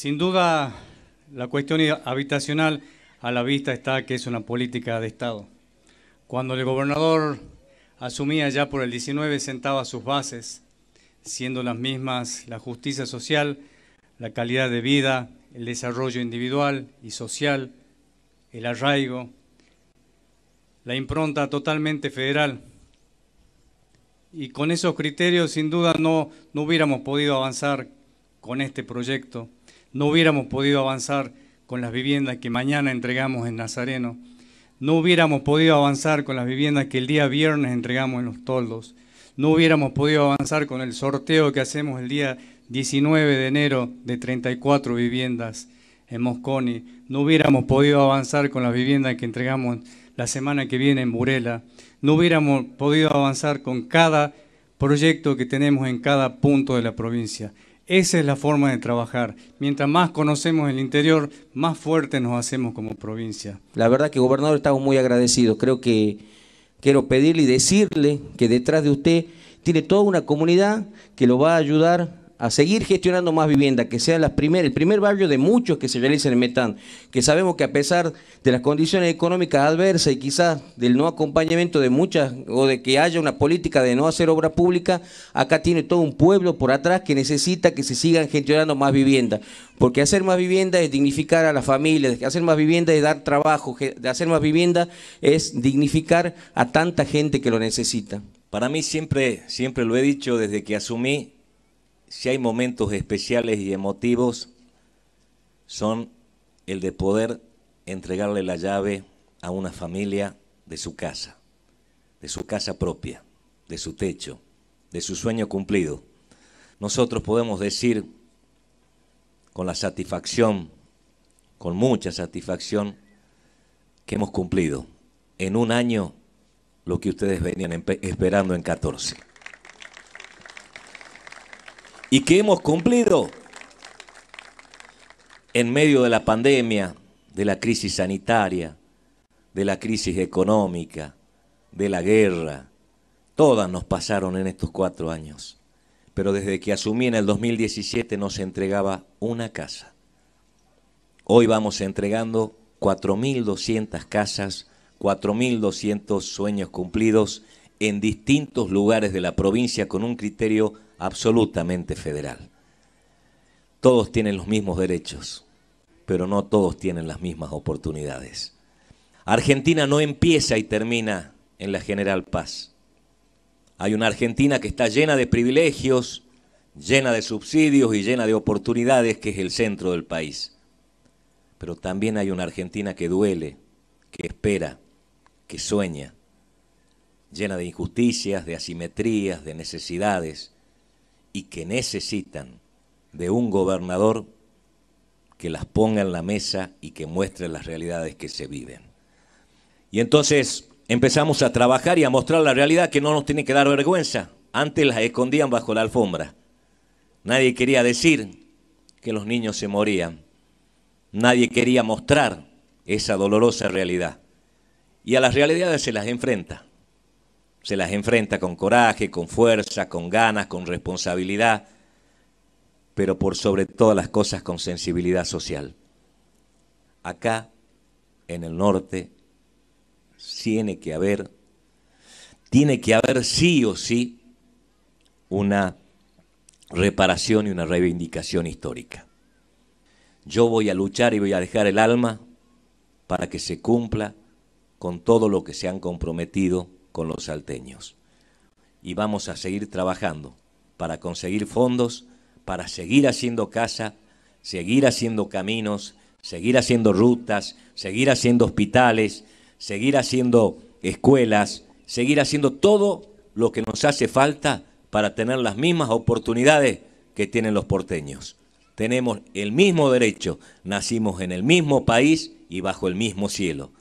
Sin duda, la cuestión habitacional a la vista está que es una política de Estado. Cuando el gobernador asumía ya por el 19 sentaba sus bases, siendo las mismas la justicia social, la calidad de vida, el desarrollo individual y social, el arraigo, la impronta totalmente federal. Y con esos criterios sin duda no, no hubiéramos podido avanzar con este proyecto no hubiéramos podido avanzar con las viviendas que mañana entregamos en Nazareno, no hubiéramos podido avanzar con las viviendas que el día viernes entregamos en Los Toldos, no hubiéramos podido avanzar con el sorteo que hacemos el día 19 de enero de 34 viviendas en Mosconi, no hubiéramos podido avanzar con las viviendas que entregamos la semana que viene en Burela, no hubiéramos podido avanzar con cada proyecto que tenemos en cada punto de la provincia. Esa es la forma de trabajar. Mientras más conocemos el interior, más fuerte nos hacemos como provincia. La verdad que, gobernador, estamos muy agradecidos. Creo que quiero pedirle y decirle que detrás de usted tiene toda una comunidad que lo va a ayudar a seguir gestionando más vivienda, que sea el primer barrio de muchos que se realicen en Metán, que sabemos que a pesar de las condiciones económicas adversas y quizás del no acompañamiento de muchas, o de que haya una política de no hacer obra pública, acá tiene todo un pueblo por atrás que necesita que se sigan gestionando más vivienda, porque hacer más vivienda es dignificar a las familias, hacer más vivienda es dar trabajo, de hacer más vivienda es dignificar a tanta gente que lo necesita. Para mí siempre, siempre lo he dicho desde que asumí, si hay momentos especiales y emotivos, son el de poder entregarle la llave a una familia de su casa, de su casa propia, de su techo, de su sueño cumplido. Nosotros podemos decir con la satisfacción, con mucha satisfacción, que hemos cumplido en un año lo que ustedes venían esperando en 14 y que hemos cumplido en medio de la pandemia, de la crisis sanitaria, de la crisis económica, de la guerra. Todas nos pasaron en estos cuatro años. Pero desde que asumí en el 2017 nos entregaba una casa. Hoy vamos entregando 4.200 casas, 4.200 sueños cumplidos en distintos lugares de la provincia con un criterio absolutamente federal. Todos tienen los mismos derechos, pero no todos tienen las mismas oportunidades. Argentina no empieza y termina en la General Paz. Hay una Argentina que está llena de privilegios, llena de subsidios y llena de oportunidades, que es el centro del país. Pero también hay una Argentina que duele, que espera, que sueña, llena de injusticias, de asimetrías, de necesidades, y que necesitan de un gobernador que las ponga en la mesa y que muestre las realidades que se viven. Y entonces empezamos a trabajar y a mostrar la realidad que no nos tiene que dar vergüenza. Antes las escondían bajo la alfombra. Nadie quería decir que los niños se morían. Nadie quería mostrar esa dolorosa realidad. Y a las realidades se las enfrenta se las enfrenta con coraje, con fuerza, con ganas, con responsabilidad, pero por sobre todas las cosas con sensibilidad social. Acá, en el norte, tiene que haber, tiene que haber sí o sí una reparación y una reivindicación histórica. Yo voy a luchar y voy a dejar el alma para que se cumpla con todo lo que se han comprometido con los salteños. Y vamos a seguir trabajando para conseguir fondos, para seguir haciendo casa, seguir haciendo caminos, seguir haciendo rutas, seguir haciendo hospitales, seguir haciendo escuelas, seguir haciendo todo lo que nos hace falta para tener las mismas oportunidades que tienen los porteños. Tenemos el mismo derecho, nacimos en el mismo país y bajo el mismo cielo.